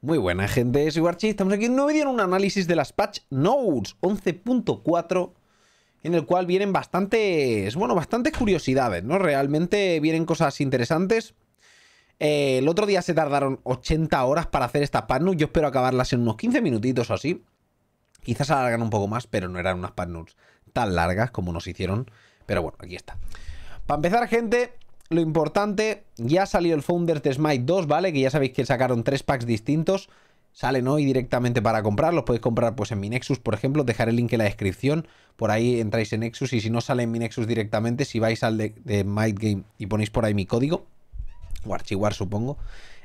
Muy buena gente, soy Warchi, estamos aquí en un nuevo en un análisis de las patch notes 11.4 en el cual vienen bastantes, bueno, bastantes curiosidades, ¿no? Realmente vienen cosas interesantes. Eh, el otro día se tardaron 80 horas para hacer estas patch notes, yo espero acabarlas en unos 15 minutitos o así. Quizás alargan un poco más, pero no eran unas patch notes tan largas como nos hicieron, pero bueno, aquí está. Para empezar, gente, lo importante, ya salió el Founder de Smite 2, ¿vale? Que ya sabéis que sacaron tres packs distintos. Salen hoy directamente para comprar, los podéis comprar pues en mi Nexus, por ejemplo, dejaré el link en la descripción, por ahí entráis en Nexus y si no sale en mi Nexus directamente, si vais al de, de Might Game y ponéis por ahí mi código, o archivar supongo,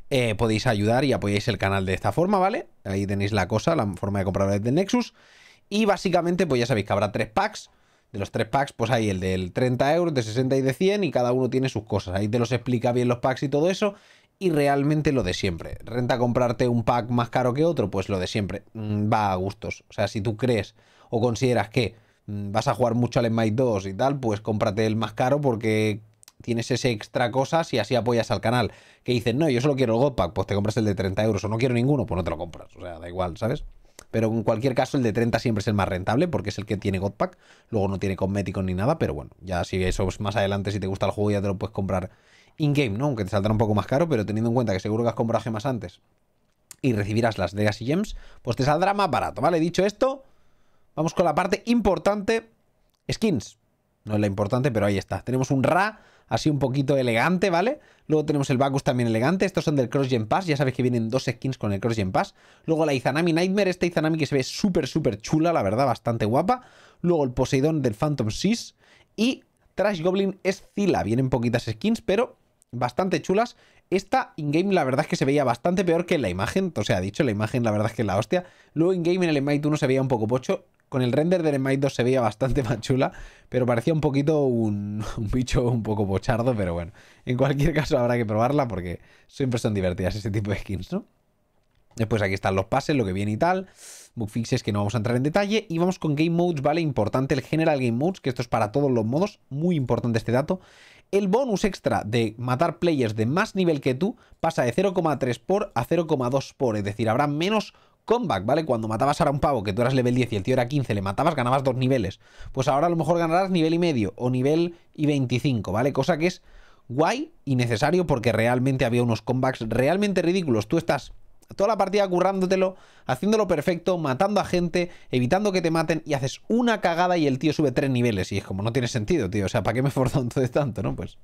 eh, podéis ayudar y apoyáis el canal de esta forma, ¿vale? Ahí tenéis la cosa, la forma de comprar desde Nexus. Y básicamente, pues ya sabéis que habrá tres packs de los tres packs, pues hay el del 30 euros, de 60 y de 100 y cada uno tiene sus cosas. Ahí te los explica bien los packs y todo eso y realmente lo de siempre. ¿Renta comprarte un pack más caro que otro? Pues lo de siempre. Mm, va a gustos. O sea, si tú crees o consideras que mm, vas a jugar mucho al Smite 2 y tal, pues cómprate el más caro porque tienes ese extra cosa y así apoyas al canal. Que dicen, no, yo solo quiero el Godpack, pues te compras el de 30 euros o no quiero ninguno, pues no te lo compras. O sea, da igual, ¿sabes? Pero en cualquier caso, el de 30 siempre es el más rentable porque es el que tiene godpack Pack. Luego no tiene cosméticos ni nada, pero bueno, ya si eso es más adelante, si te gusta el juego, ya te lo puedes comprar in-game, ¿no? Aunque te saldrá un poco más caro, pero teniendo en cuenta que seguro que has comprado más antes y recibirás las y Gems, pues te saldrá más barato, ¿vale? Dicho esto, vamos con la parte importante, skins. No es la importante, pero ahí está. Tenemos un Ra así un poquito elegante, ¿vale? Luego tenemos el Bacus, también elegante. Estos son del Cross Gen Pass. Ya sabéis que vienen dos skins con el Cross Gen Pass. Luego la Izanami Nightmare. Esta Izanami que se ve súper, súper chula, la verdad, bastante guapa. Luego el Poseidón del Phantom Seas. Y Trash Goblin Escila. Vienen poquitas skins, pero bastante chulas. Esta in-game la verdad es que se veía bastante peor que en la imagen. O sea, dicho, la imagen la verdad es que la hostia. Luego in-game en el Might 1 se veía un poco pocho. Con el render de Remite 2 se veía bastante más chula, pero parecía un poquito un, bicho un poco bochardo, pero bueno. En cualquier caso habrá que probarla porque siempre son divertidas ese tipo de skins, ¿no? Después aquí están los pases, lo que viene y tal. fixes que no vamos a entrar en detalle. Y vamos con Game Modes, ¿vale? Importante el General Game Modes, que esto es para todos los modos. Muy importante este dato el bonus extra de matar players de más nivel que tú pasa de 0,3 por a 0,2 por, es decir, habrá menos comeback, ¿vale? Cuando matabas a un pavo que tú eras level 10 y el tío era 15, le matabas, ganabas dos niveles. Pues ahora a lo mejor ganarás nivel y medio o nivel y 25, ¿vale? Cosa que es guay y necesario porque realmente había unos comebacks realmente ridículos. Tú estás toda la partida currándotelo, haciéndolo perfecto, matando a gente, evitando que te maten y haces una cagada y el tío sube tres niveles. Y es como, no tiene sentido, tío. O sea, ¿para qué me todo entonces tanto, no? Pues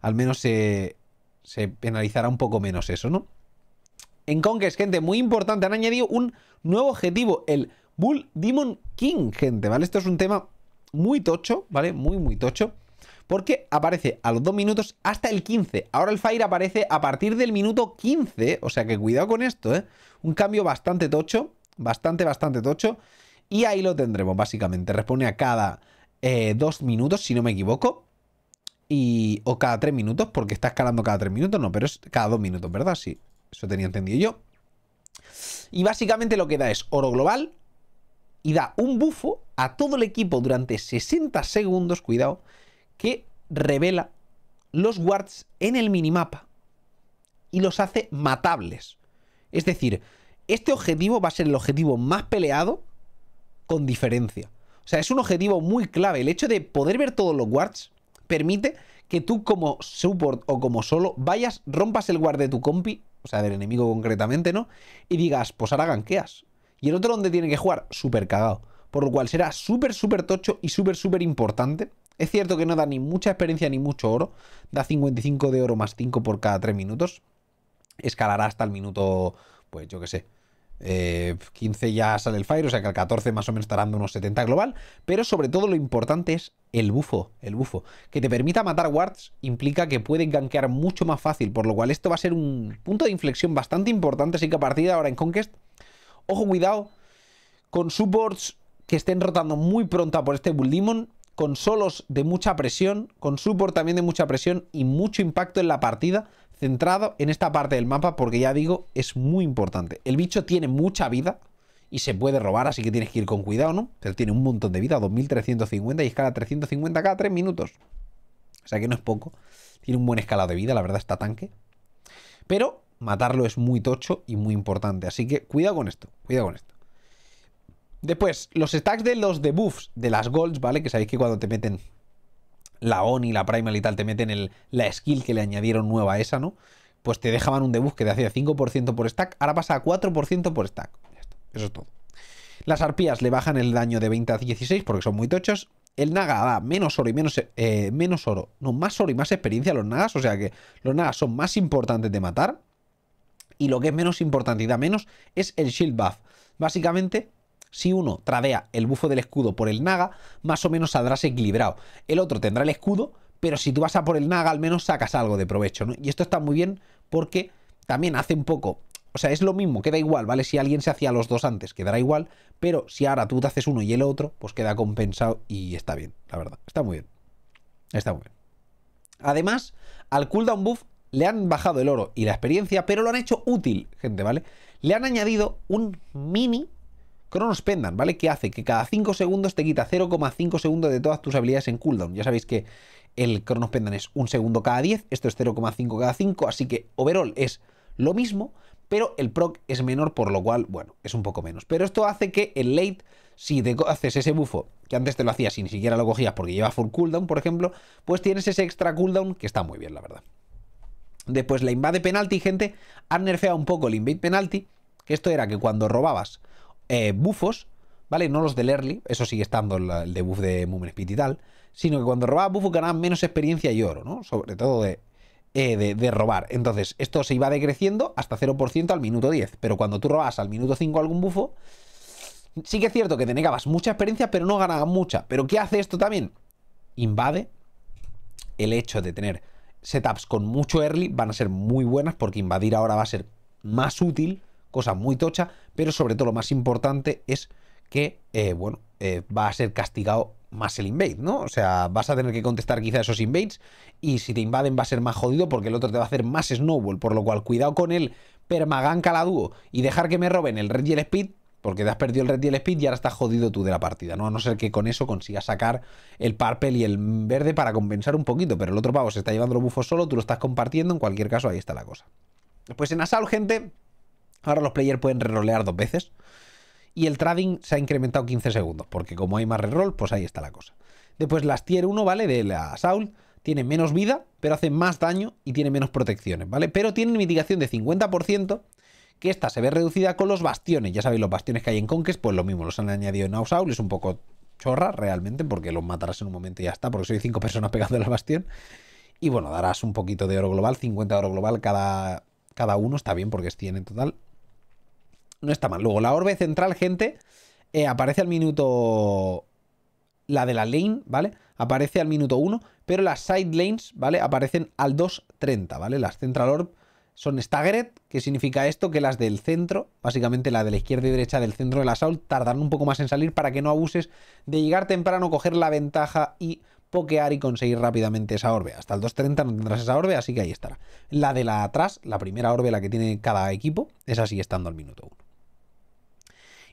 al menos se, se penalizará un poco menos eso, ¿no? en Conquest, gente, muy importante. Han añadido un nuevo objetivo, el Bull Demon King, gente, ¿vale? Esto es un tema muy tocho, ¿vale? Muy, muy tocho. Porque aparece a los 2 minutos hasta el 15. Ahora el Fire aparece a partir del minuto 15. O sea que cuidado con esto, ¿eh? Un cambio bastante tocho. Bastante, bastante tocho. Y ahí lo tendremos, básicamente. Responde a cada 2 eh, minutos, si no me equivoco. Y, o cada 3 minutos, porque está escalando cada 3 minutos. No, pero es cada 2 minutos, ¿verdad? Sí, eso tenía entendido yo. Y básicamente lo que da es oro global y da un bufo a todo el equipo durante 60 segundos, cuidado, que revela los wards en el minimapa y los hace matables. Es decir, este objetivo va a ser el objetivo más peleado con diferencia. O sea, es un objetivo muy clave. El hecho de poder ver todos los wards permite que tú como support o como solo vayas, rompas el guard de tu compi o sea, del enemigo concretamente, ¿no? Y digas, pues ahora ganqueas. Y el otro donde tiene que jugar, súper cagado. Por lo cual será súper, súper tocho y súper, súper importante. Es cierto que no da ni mucha experiencia ni mucho oro. Da 55 de oro más 5 por cada 3 minutos. Escalará hasta el minuto, pues yo qué sé, 15 eh, ya sale el Fire, o sea que al 14 más o menos estarán dando unos 70 global. Pero sobre todo lo importante es el bufo, el bufo. Que te permita matar wards implica que pueden gankear mucho más fácil, por lo cual esto va a ser un punto de inflexión bastante importante. Así que a partir de ahora en Conquest, ojo, cuidado con supports que estén rotando muy pronta por este Bull Demon, con solos de mucha presión, con support también de mucha presión y mucho impacto en la partida centrado en esta parte del mapa porque ya digo, es muy importante. El bicho tiene mucha vida y se puede robar, así que tienes que ir con cuidado, ¿no? tiene un montón de vida, 2350 y escala 350 cada 3 minutos. O sea que no es poco. Tiene un buen escalado de vida, la verdad, está tanque. Pero matarlo es muy tocho y muy importante, así que cuidado con esto, cuidado con esto. Después, los stacks de los debuffs de las golds, ¿vale? Que sabéis que cuando te meten la ONI, la Primal y tal, te meten la skill que le añadieron nueva a esa, ¿no? Pues te dejaban un debuff que te hacía 5% por stack, ahora pasa a 4% por stack. Eso es todo. Las arpías le bajan el daño de 20 a 16 porque son muy tochos. El naga da menos oro y menos, eh, menos oro. No, más oro y más experiencia a los nagas. O sea que los nagas son más importantes de matar. Y lo que es menos importante y da menos es el shield buff. Básicamente, si uno tradea el bufo del escudo por el naga, más o menos saldrás equilibrado. El otro tendrá el escudo, pero si tú vas a por el naga, al menos sacas algo de provecho. Y esto está muy bien porque también hace un poco o sea, es lo mismo, queda igual, ¿vale? Si alguien se hacía los dos antes, quedará igual, pero si ahora tú te haces uno y el otro, pues queda compensado y está bien, la verdad. Está muy bien. Está muy bien. Además, al cooldown buff le han bajado el oro y la experiencia, pero lo han hecho útil, gente, ¿vale? Le han añadido un mini Cronos Pendant, ¿vale? Que hace que cada 5 segundos te quita 0,5 segundos de todas tus habilidades en cooldown. Ya sabéis que el Cronos es un segundo cada 10, esto es 0,5 cada 5, así que overall es lo mismo, pero el proc es menor, por lo cual, bueno, es un poco menos. Pero esto hace que el late, si te haces ese bufo, que antes te lo hacías y ni siquiera lo cogías porque lleva full cooldown, por ejemplo, pues tienes ese extra cooldown que está muy bien, la verdad. Después la invade penalty, gente, han nerfeado un poco el invade penalty. que esto era que cuando robabas eh, bufos, ¿vale? No los del early, eso sigue estando el, de debuff de Mumen Speed y tal, sino que cuando robabas bufos ganabas menos experiencia y oro, ¿no? Sobre todo de, eh, robar. Entonces, esto se iba decreciendo hasta 0% al minuto 10, pero cuando tú robas al minuto 5 algún bufo, sí que es cierto que te negabas mucha experiencia, pero no ganabas mucha. ¿Pero qué hace esto también? Invade el hecho de tener setups con mucho early, van a ser muy buenas porque invadir ahora va a ser más útil cosa muy tocha, pero sobre todo lo más importante es que, eh, bueno, eh, va a ser castigado más el invade, ¿no? O sea, vas a tener que contestar quizá esos invades y si te invaden va a ser más jodido porque el otro te va a hacer más snowball, por lo cual cuidado con el permagan caladúo y dejar que me roben el red y el speed porque te has perdido el red y el speed y ahora estás jodido tú de la partida, ¿no? A no ser que con eso consigas sacar el purple y el verde para compensar un poquito, pero el otro pavo se está llevando los bufos solo, tú lo estás compartiendo, en cualquier caso ahí está la cosa. Después pues en asal gente, Ahora los players pueden rerolear dos veces. Y el trading se ha incrementado 15 segundos, porque como hay más reroll, pues ahí está la cosa. Después las tier 1, ¿vale? De la Saul, tiene menos vida, pero hace más daño y tiene menos protecciones, ¿vale? Pero tienen mitigación de 50%, que esta se ve reducida con los bastiones. Ya sabéis, los bastiones que hay en Conquest, pues lo mismo, los han añadido en Ausaul, es un poco chorra realmente, porque los matarás en un momento y ya está, porque hay cinco personas pegando al bastión. Y bueno, darás un poquito de oro global, 50 oro global cada, cada uno, está bien porque es 100 en total no está mal. Luego, la orbe central, gente, eh, aparece al minuto... La de la lane, ¿vale? Aparece al minuto 1, pero las side lanes, ¿vale? Aparecen al 2.30, ¿vale? Las central orb son staggered, que significa esto, que las del centro, básicamente la de la izquierda y derecha del centro del assault, tardan un poco más en salir para que no abuses de llegar temprano, coger la ventaja y pokear y conseguir rápidamente esa orbe. Hasta el 2.30 no tendrás esa orbe, así que ahí estará. La de la atrás, la primera orbe, la que tiene cada equipo, es así estando al minuto 1.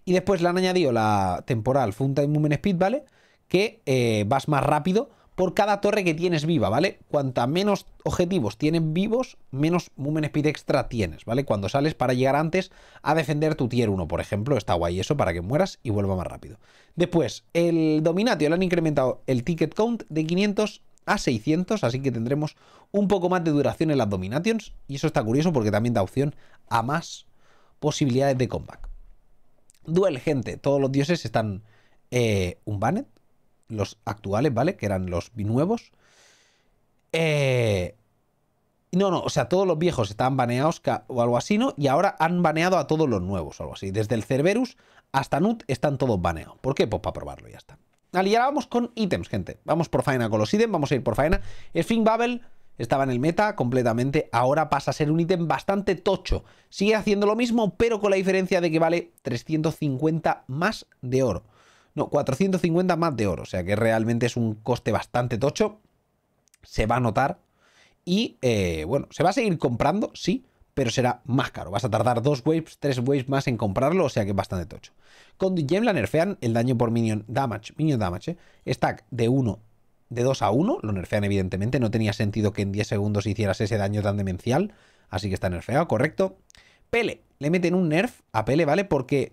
Y después le han añadido la temporal Funtime Time Speed, ¿vale? Que eh, vas más rápido por cada torre que tienes viva, ¿vale? Cuanta menos objetivos tienes vivos, menos mumen speed extra tienes, ¿vale? Cuando sales para llegar antes a defender tu tier 1, por ejemplo, está guay eso para que mueras y vuelva más rápido. Después, el dominatio le han incrementado el ticket count de 500 a 600, así que tendremos un poco más de duración en las dominations y eso está curioso porque también da opción a más posibilidades de comeback. Duel, gente. Todos los dioses están eh, un banet. Los actuales, ¿vale? Que eran los nuevos. Eh, no, no, o sea, todos los viejos estaban baneados o algo así, ¿no? Y ahora han baneado a todos los nuevos o algo así. Desde el Cerberus hasta Nut están todos baneados. ¿Por qué? Pues para probarlo, ya está. Vale, y ahora vamos con ítems, gente. Vamos por faena con los ítems, vamos a ir por faena. Sphinx Babel estaba en el meta completamente, ahora pasa a ser un ítem bastante tocho. Sigue haciendo lo mismo, pero con la diferencia de que vale 350 más de oro. No, 450 más de oro, o sea que realmente es un coste bastante tocho. Se va a notar y, eh, bueno, se va a seguir comprando, sí, pero será más caro. Vas a tardar dos waves, tres waves más en comprarlo, o sea que es bastante tocho. Con Gem la nerfean el daño por minion damage, minion damage, eh, stack de 1 de 2 a 1, lo nerfean evidentemente, no tenía sentido que en 10 segundos hicieras ese daño tan demencial, así que está nerfeado, correcto. Pele, le meten un nerf a Pele, ¿vale? Porque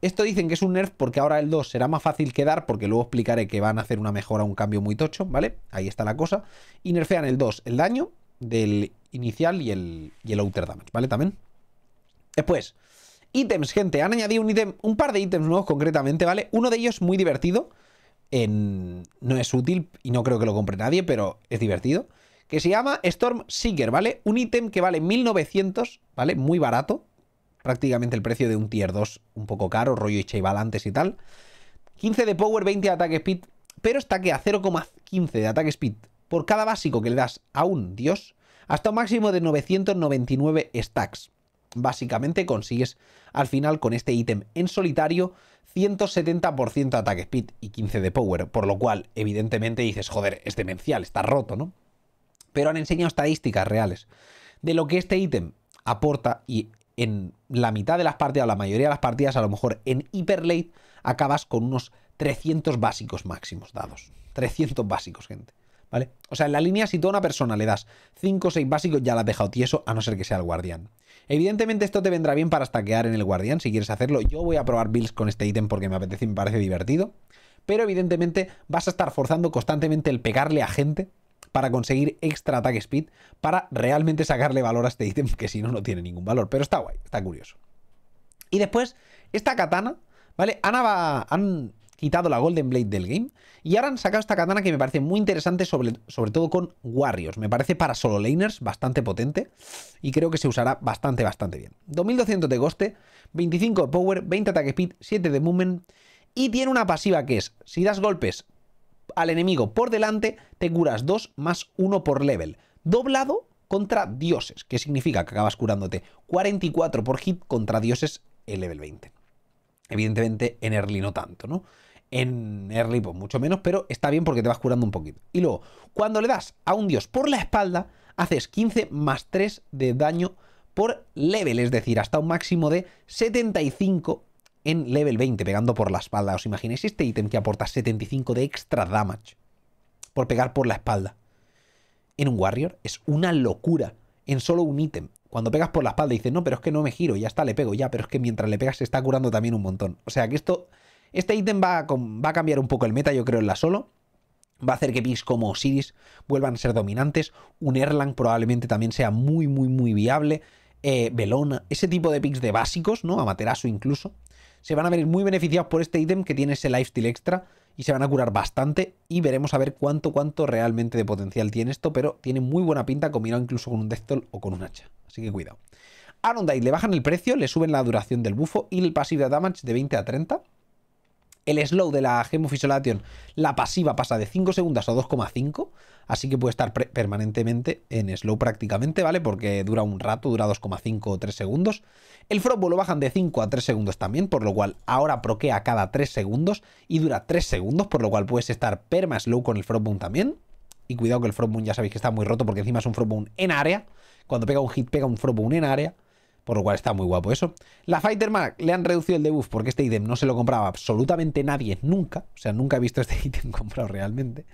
esto dicen que es un nerf porque ahora el 2 será más fácil que dar, porque luego explicaré que van a hacer una mejora, un cambio muy tocho, ¿vale? Ahí está la cosa. Y nerfean el 2, el daño del inicial y el, y el outer damage, ¿vale? También. Después, ítems, gente, han añadido un ítem, un par de ítems nuevos concretamente, ¿vale? Uno de ellos muy divertido, no es útil y no creo que lo compre nadie, pero es divertido. Que se llama Storm Seeker, ¿vale? Un ítem que vale 1900, ¿vale? Muy barato. Prácticamente el precio de un tier 2, un poco caro, rollo y antes y tal. 15 de power, 20 de ataque speed, pero está que a 0,15 de ataque speed por cada básico que le das a un dios, hasta un máximo de 999 stacks. Básicamente consigues al final con este ítem en solitario 170% de ataque speed y 15 de power, por lo cual evidentemente dices, joder, es este demencial, está roto, ¿no? Pero han enseñado estadísticas reales de lo que este ítem aporta y en la mitad de las partidas, o la mayoría de las partidas, a lo mejor en hiper acabas con unos 300 básicos máximos dados. 300 básicos, gente. ¿vale? O sea, en la línea, si toda una persona le das 5 o 6 básicos, ya la has dejado tieso, a no ser que sea el guardián. Evidentemente esto te vendrá bien para stackear en el guardián, si quieres hacerlo. Yo voy a probar builds con este ítem porque me apetece y me parece divertido. Pero evidentemente vas a estar forzando constantemente el pegarle a gente para conseguir extra attack speed, para realmente sacarle valor a este ítem, que si no, no tiene ningún valor. Pero está guay, está curioso. Y después, esta katana, ¿vale? va han, quitado la Golden Blade del game. Y ahora han sacado esta katana que me parece muy interesante, sobre, sobre todo con Warriors. Me parece para solo laners bastante potente y creo que se usará bastante, bastante bien. 2200 de coste, 25 de power, 20 de ataque speed, 7 de movement. Y tiene una pasiva que es, si das golpes al enemigo por delante, te curas 2 más 1 por level. Doblado contra dioses, que significa que acabas curándote 44 por hit contra dioses en level 20. Evidentemente en early no tanto, ¿no? en early, pues mucho menos, pero está bien porque te vas curando un poquito. Y luego, cuando le das a un dios por la espalda, haces 15 más 3 de daño por level, es decir, hasta un máximo de 75 en level 20, pegando por la espalda. ¿Os imagináis este ítem que aporta 75 de extra damage por pegar por la espalda? En un Warrior es una locura en solo un ítem. Cuando pegas por la espalda dices, no, pero es que no me giro, ya está, le pego ya, pero es que mientras le pegas se está curando también un montón. O sea que esto este ítem va, a cambiar un poco el meta, yo creo, en la solo. Va a hacer que picks como Osiris vuelvan a ser dominantes. Un Erlang probablemente también sea muy, muy, muy viable. Belona, eh, ese tipo de picks de básicos, ¿no? Amaterasu incluso. Se van a ver muy beneficiados por este ítem que tiene ese lifestyle extra y se van a curar bastante y veremos a ver cuánto, cuánto realmente de potencial tiene esto, pero tiene muy buena pinta combinado incluso con un dextol o con un hacha. Así que cuidado. Arondite le bajan el precio, le suben la duración del bufo y el pasivo de damage de 20 a 30. El slow de la Gem la pasiva pasa de 5 segundos a 2,5, así que puede estar permanentemente en slow prácticamente, ¿vale? Porque dura un rato, dura 2,5 o 3 segundos. El Frostbolt lo bajan de 5 a 3 segundos también, por lo cual ahora proquea cada 3 segundos y dura 3 segundos, por lo cual puedes estar perma slow con el Frostbolt también. Y cuidado que el Frostbolt ya sabéis que está muy roto porque encima es un Frostbolt en área. Cuando pega un hit, pega un Frostbolt en área. Por lo cual está muy guapo eso. La Fighter Mark le han reducido el debuff porque este ítem no se lo compraba absolutamente nadie nunca. O sea, nunca he visto este ítem comprado realmente.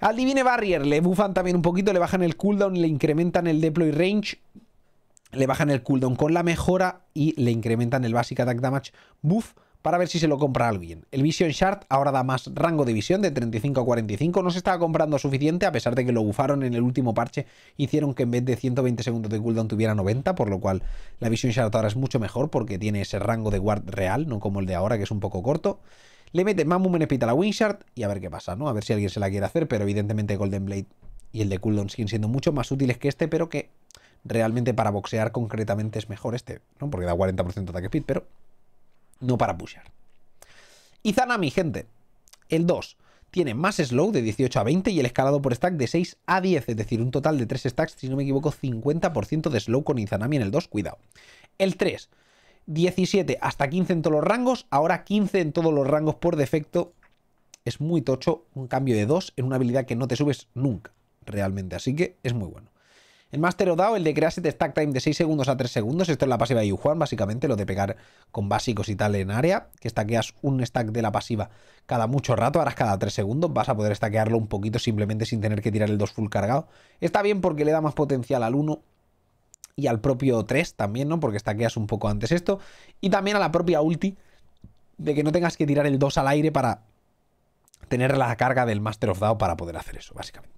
Al Divine Barrier le buffan también un poquito, le bajan el cooldown, le incrementan el deploy range, le bajan el cooldown con la mejora y le incrementan el basic attack damage buff para ver si se lo compra alguien. El Vision Shard ahora da más rango de visión de 35 a 45, no se estaba comprando suficiente a pesar de que lo bufaron en el último parche, hicieron que en vez de 120 segundos de cooldown tuviera 90, por lo cual la Vision Shard ahora es mucho mejor porque tiene ese rango de guard real, no como el de ahora que es un poco corto. Le mete más speed a la Shard. y a ver qué pasa, ¿no? A ver si alguien se la quiere hacer, pero evidentemente Golden Blade y el de cooldown siguen siendo mucho más útiles que este, pero que realmente para boxear concretamente es mejor este, ¿no? Porque da 40% de ataque speed, pero no para pushar. Izanami, gente. El 2 tiene más slow de 18 a 20 y el escalado por stack de 6 a 10, es decir, un total de 3 stacks, si no me equivoco, 50% de slow con Izanami en el 2, cuidado. El 3, 17 hasta 15 en todos los rangos, ahora 15 en todos los rangos por defecto. Es muy tocho, un cambio de 2 en una habilidad que no te subes nunca, realmente, así que es muy bueno. El Master of DAO, el de crear de stack time de 6 segundos a 3 segundos. Esto es la pasiva de YuHuan, básicamente, lo de pegar con básicos y tal en área. Que stackeas un stack de la pasiva cada mucho rato, harás cada 3 segundos. Vas a poder stackearlo un poquito simplemente sin tener que tirar el 2 full cargado. Está bien porque le da más potencial al 1 y al propio 3 también, ¿no? Porque stackeas un poco antes esto. Y también a la propia ulti, de que no tengas que tirar el 2 al aire para tener la carga del Master of DAO para poder hacer eso, básicamente.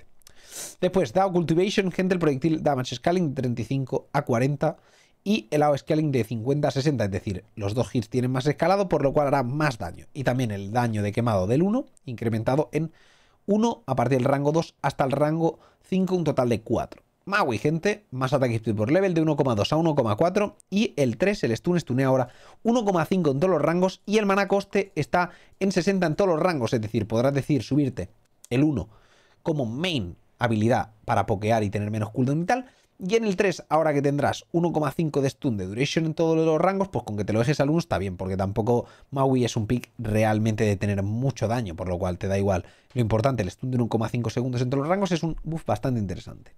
Después, DAO Cultivation, gente, el proyectil Damage Scaling de 35 a 40 y el AO Scaling de 50 a 60, es decir, los dos hits tienen más escalado, por lo cual hará más daño. Y también el daño de quemado del 1, incrementado en 1 a partir del rango 2 hasta el rango 5, un total de 4. Maui, gente, más ataque por level de 1,2 a 1,4 y el 3, el stun, stunea ahora 1,5 en todos los rangos y el mana coste está en 60 en todos los rangos, es decir, podrás decir subirte el 1 como main habilidad para pokear y tener menos cooldown y tal. Y en el 3, ahora que tendrás 1,5 de stun de duration en todos los rangos, pues con que te lo dejes al 1 está bien, porque tampoco Maui es un pick realmente de tener mucho daño, por lo cual te da igual. Lo importante, el stun de 1,5 segundos entre los rangos es un buff bastante interesante.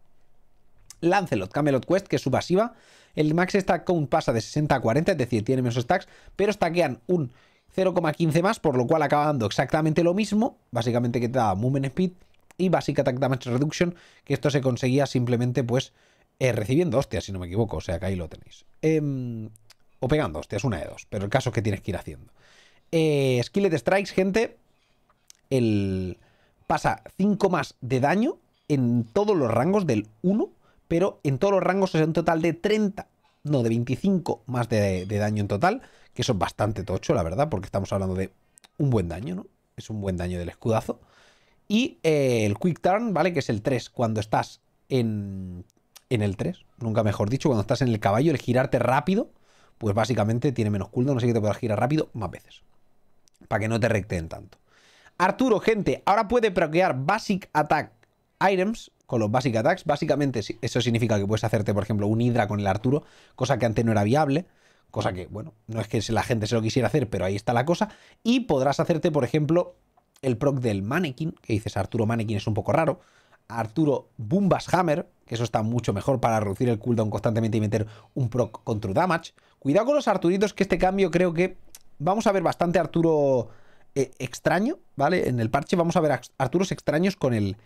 Lancelot, Camelot Quest, que es su pasiva. El max stack count pasa de 60 a 40, es decir, tiene menos stacks, pero stackean un 0,15 más, por lo cual acaba dando exactamente lo mismo, básicamente que te da movement speed, y Basic Attack Damage Reduction, que esto se conseguía simplemente pues eh, recibiendo hostias, si no me equivoco, o sea que ahí lo tenéis. Em, o pegando hostias, una de dos, pero el caso es que tienes que ir haciendo. Eh, Skillet Strikes, gente, el... pasa 5 más de daño en todos los rangos del 1, pero en todos los rangos es un total de 30, no, de 25 más de, de daño en total, que eso es bastante tocho, la verdad, porque estamos hablando de un buen daño, ¿no? Es un buen daño del escudazo. Y eh, el quick turn, ¿vale? Que es el 3. Cuando estás en, en el 3, nunca mejor dicho, cuando estás en el caballo, el girarte rápido, pues básicamente tiene menos cooldown, así que te podrás girar rápido más veces. Para que no te recten tanto. Arturo, gente, ahora puede proquear Basic Attack Items con los Basic Attacks. Básicamente eso significa que puedes hacerte, por ejemplo, un Hydra con el Arturo, cosa que antes no era viable. Cosa que, bueno, no es que la gente se lo quisiera hacer, pero ahí está la cosa. Y podrás hacerte, por ejemplo, el proc del Mannequin, que dices Arturo Mannequin es un poco raro. Arturo Bumbas Hammer, que eso está mucho mejor para reducir el cooldown constantemente y meter un proc con Damage. Cuidado con los Arturitos, que este cambio creo que vamos a ver bastante Arturo eh, extraño, ¿vale? En el parche vamos a ver Arturos extraños con el,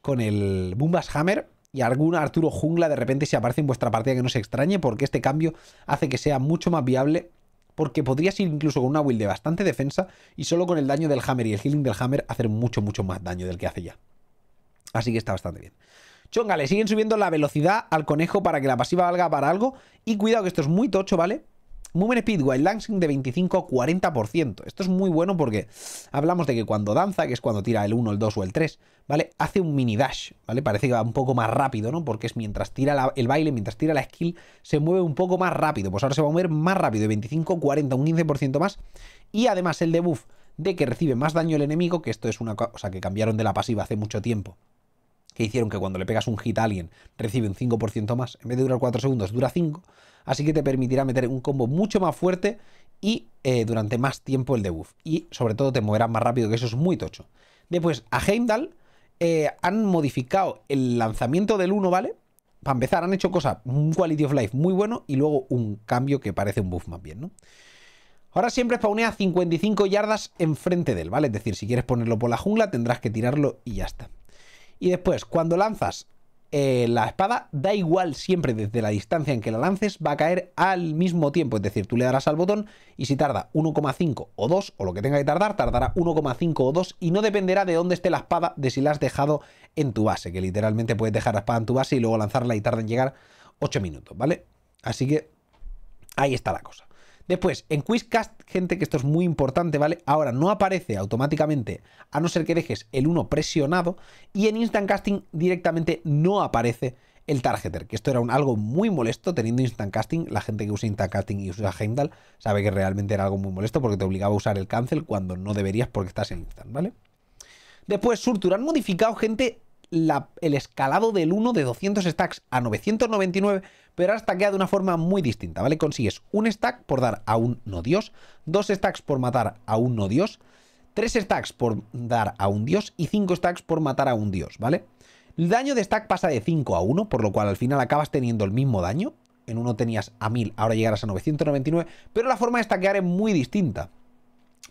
con el Bumbas Hammer y algún Arturo Jungla de repente si aparece en vuestra partida que no se extrañe, porque este cambio hace que sea mucho más viable porque podrías ir incluso con una build de bastante defensa y solo con el daño del Hammer y el healing del Hammer hacer mucho, mucho más daño del que hace ya. Así que está bastante bien. Chonga, le siguen subiendo la velocidad al conejo para que la pasiva valga para algo. Y cuidado que esto es muy tocho, ¿vale? Movement buen speed, de 25-40%. Esto es muy bueno porque hablamos de que cuando danza, que es cuando tira el 1, el 2 o el 3, ¿vale? Hace un mini dash, ¿vale? Parece que va un poco más rápido, ¿no? Porque es mientras tira el baile, mientras tira la skill, se mueve un poco más rápido. Pues ahora se va a mover más rápido, de 25-40, un 15% más. Y además el debuff de que recibe más daño el enemigo, que esto es una cosa que cambiaron de la pasiva hace mucho tiempo, hicieron que cuando le pegas un hit a alguien recibe un 5% más, en vez de durar 4 segundos, dura 5, así que te permitirá meter un combo mucho más fuerte y eh, durante más tiempo el debuff. Y sobre todo te moverás más rápido, que eso es muy tocho. Después, a Heimdall eh, han modificado el lanzamiento del 1, ¿vale? Para empezar, han hecho cosas, un quality of life muy bueno y luego un cambio que parece un buff más bien, ¿no? Ahora siempre spawnea 55 yardas enfrente de él, ¿vale? Es decir, si quieres ponerlo por la jungla, tendrás que tirarlo y ya está. Y después, cuando lanzas eh, la espada, da igual siempre desde la distancia en que la lances, va a caer al mismo tiempo. Es decir, tú le darás al botón y si tarda 1,5 o 2 o lo que tenga que tardar, tardará 1,5 o 2 y no dependerá de dónde esté la espada, de si la has dejado en tu base, que literalmente puedes dejar la espada en tu base y luego lanzarla y tarda en llegar 8 minutos, ¿vale? Así que ahí está la cosa. Después, en Quizcast, gente, que esto es muy importante, ¿vale? Ahora no aparece automáticamente, a no ser que dejes el 1 presionado, y en Instant Casting directamente no aparece el targeter, que esto era un, algo muy molesto teniendo Instant Casting, la gente que usa Instant Casting y usa Heimdall sabe que realmente era algo muy molesto porque te obligaba a usar el cancel cuando no deberías porque estás en Instant, ¿vale? Después, Surtur, han modificado gente el escalado del 1 de 200 stacks a 999, pero ahora stackea de una forma muy distinta, ¿vale? Consigues un stack por dar a un no dios, dos stacks por matar a un no dios, tres stacks por dar a un dios y cinco stacks por matar a un dios, ¿vale? El daño de stack pasa de 5 a 1, por lo cual al final acabas teniendo el mismo daño. En uno tenías a 1000, ahora llegarás a 999, pero la forma de stackear es muy distinta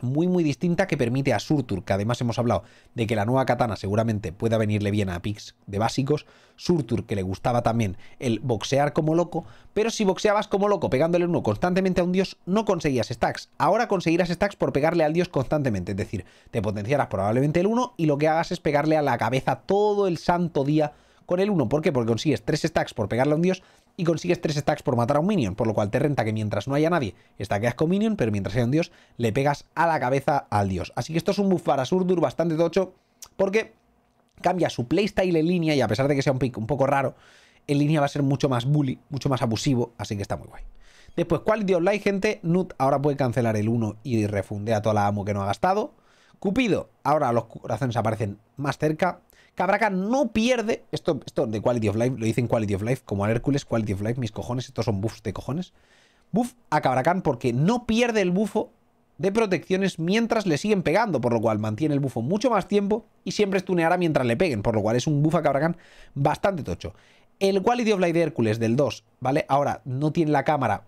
muy muy distinta que permite a Surtur, que además hemos hablado de que la nueva katana seguramente pueda venirle bien a Pix de básicos, Surtur que le gustaba también el boxear como loco, pero si boxeabas como loco pegándole uno constantemente a un dios no conseguías stacks, ahora conseguirás stacks por pegarle al dios constantemente, es decir, te potenciarás probablemente el 1 y lo que hagas es pegarle a la cabeza todo el santo día con el 1. ¿Por qué? Porque consigues 3 stacks por pegarle a un dios y consigues 3 stacks por matar a un minion, por lo cual te renta que mientras no haya nadie, stackeas con minion, pero mientras sea un dios, le pegas a la cabeza al dios. Así que esto es un buff para Surdur bastante tocho, porque cambia su playstyle en línea y a pesar de que sea un pick un poco raro, en línea va a ser mucho más bully, mucho más abusivo, así que está muy guay. Después, ¿cuál of like, gente, Nut ahora puede cancelar el 1 y a toda la amo que no ha gastado. Cupido, ahora los corazones aparecen más cerca. Cabraca no pierde. Esto, de Quality of Life, lo dicen Quality of Life, como al Hércules, Quality of Life, mis cojones, estos son buffs de cojones. Buff a Cabracán porque no pierde el bufo de protecciones mientras le siguen pegando, por lo cual mantiene el bufo mucho más tiempo y siempre estuneará mientras le peguen, por lo cual es un buff a Cabracán bastante tocho. El Quality of Life de Hércules del 2, ¿vale? Ahora no tiene la cámara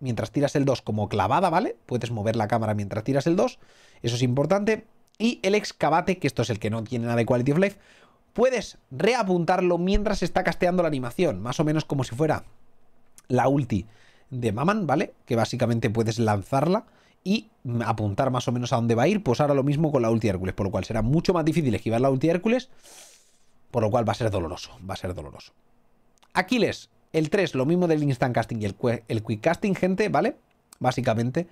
mientras tiras el 2 como clavada, ¿vale? Puedes mover la cámara mientras tiras el 2, eso es importante. Y el excavate, que esto es el que no tiene nada de Quality of Life, puedes reapuntarlo mientras está casteando la animación, más o menos como si fuera la ulti de Maman, ¿vale? Que básicamente puedes lanzarla y apuntar más o menos a dónde va a ir, pues ahora lo mismo con la ulti Hércules, por lo cual será mucho más difícil esquivar la ulti Hércules, por lo cual va a ser doloroso, va a ser doloroso. Aquiles, el 3, lo mismo del instant casting y el, el quick casting, gente, ¿vale? Básicamente,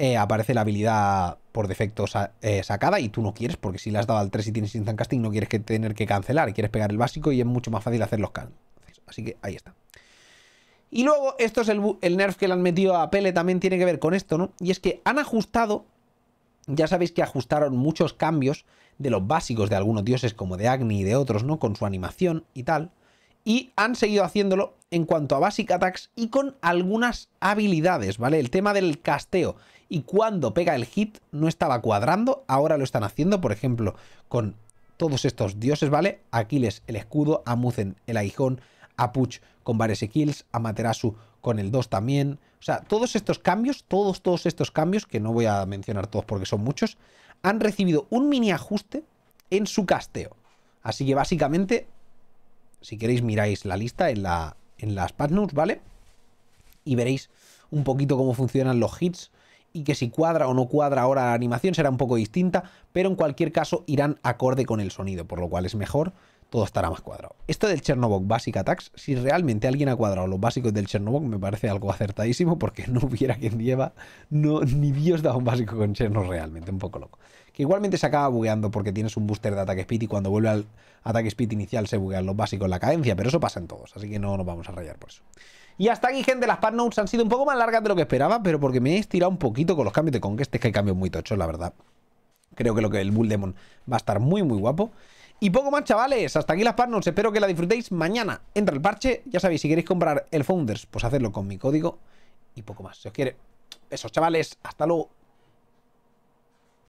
eh, aparece la habilidad por defecto eh, sacada y tú no quieres, porque si le has dado al 3 y tienes instant casting, no quieres tener que cancelar, quieres pegar el básico y es mucho más fácil hacer los can Así que ahí está. Y luego, esto es el, el, nerf que le han metido a Pele, también tiene que ver con esto, ¿no? Y es que han ajustado, ya sabéis que ajustaron muchos cambios de los básicos de algunos dioses como de Agni y de otros, ¿no? Con su animación y tal. Y han seguido haciéndolo en cuanto a Basic Attacks y con algunas habilidades, ¿vale? El tema del casteo y cuando pega el hit no estaba cuadrando, ahora lo están haciendo, por ejemplo, con todos estos dioses, ¿vale? Aquiles el escudo, Amuzen, el aguijón, a con varios kills, Amaterasu, con el 2 también. O sea, todos estos cambios, todos, todos estos cambios, que no voy a mencionar todos porque son muchos, han recibido un mini ajuste en su casteo. Así que básicamente, si queréis miráis la lista en, la, en las patnuts, ¿vale? Y veréis un poquito cómo funcionan los hits, y que si cuadra o no cuadra ahora la animación será un poco distinta, pero en cualquier caso irán acorde con el sonido, por lo cual es mejor, todo estará más cuadrado. Esto del chernobyl Basic Attacks, si realmente alguien ha cuadrado los básicos del chernobyl me parece algo acertadísimo porque no hubiera quien lleva, no, ni Dios da un básico con chernobyl realmente, un poco loco. Que igualmente se acaba bugueando porque tienes un booster de ataque speed y cuando vuelve al ataque speed inicial se buguean los básicos en la cadencia, pero eso pasa en todos, así que no nos vamos a rayar por eso. Y hasta aquí, gente, las partners han sido un poco más largas de lo que esperaba, pero porque me he estirado un poquito con los cambios de Conquest. Es que hay cambios muy tochos, la verdad. Creo que lo que el Bull Demon va a estar muy, muy guapo. Y poco más, chavales. Hasta aquí las partners. Espero que la disfrutéis. Mañana entra el parche. Ya sabéis, si queréis comprar el Founders, pues hacedlo con mi código. Y poco más. Si os quiere. Esos chavales. Hasta luego.